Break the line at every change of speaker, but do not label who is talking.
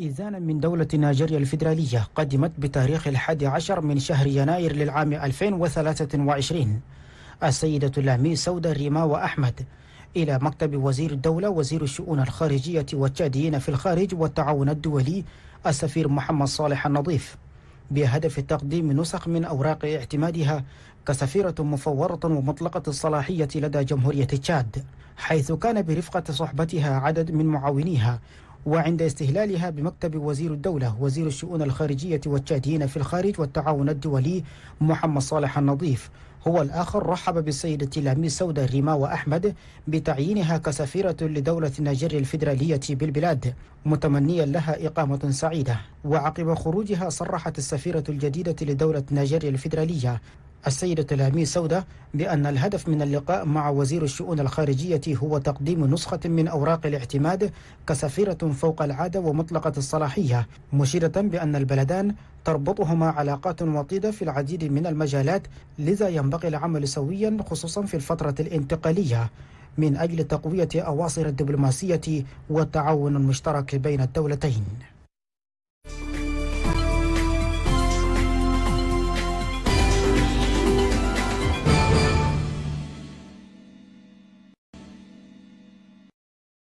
إذانا من دولة نيجيريا الفيدرالية قدمت بتاريخ الحادي عشر من شهر يناير للعام 2023 السيدة لامي سودا ريما وأحمد إلى مكتب وزير الدولة وزير الشؤون الخارجية والتشاديين في الخارج والتعاون الدولي السفير محمد صالح النظيف بهدف تقديم نسخ من أوراق اعتمادها كسفيرة مفورة ومطلقة الصلاحية لدى جمهورية تشاد حيث كان برفقة صحبتها عدد من معاونيها وعند استهلالها بمكتب وزير الدولة وزير الشؤون الخارجية والتشاديين في الخارج والتعاون الدولي محمد صالح النظيف هو الآخر رحب بالسيدة لامي سودة ريما أحمد بتعيينها كسفيرة لدولة النيجير الفيدرالية بالبلاد متمنيا لها إقامة سعيدة وعقب خروجها صرحت السفيرة الجديدة لدولة النيجير الفيدرالية السيدة تلاميذ سودة بأن الهدف من اللقاء مع وزير الشؤون الخارجية هو تقديم نسخة من أوراق الاعتماد كسفيرة فوق العادة ومطلقة الصلاحية مشيرة بأن البلدان تربطهما علاقات وطيدة في العديد من المجالات لذا ينبغي العمل سويا خصوصا في الفترة الانتقالية من أجل تقوية أواصر الدبلوماسية والتعاون المشترك بين الدولتين